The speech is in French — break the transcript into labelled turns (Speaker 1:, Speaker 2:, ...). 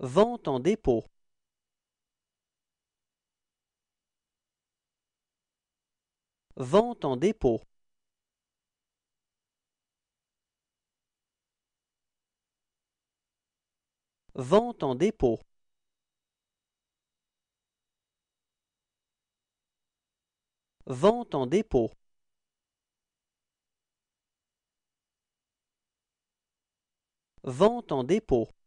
Speaker 1: Vente en dépôt Vente en dépôt. Vente en dépôt. Vente en dépôt. Vente en dépôt.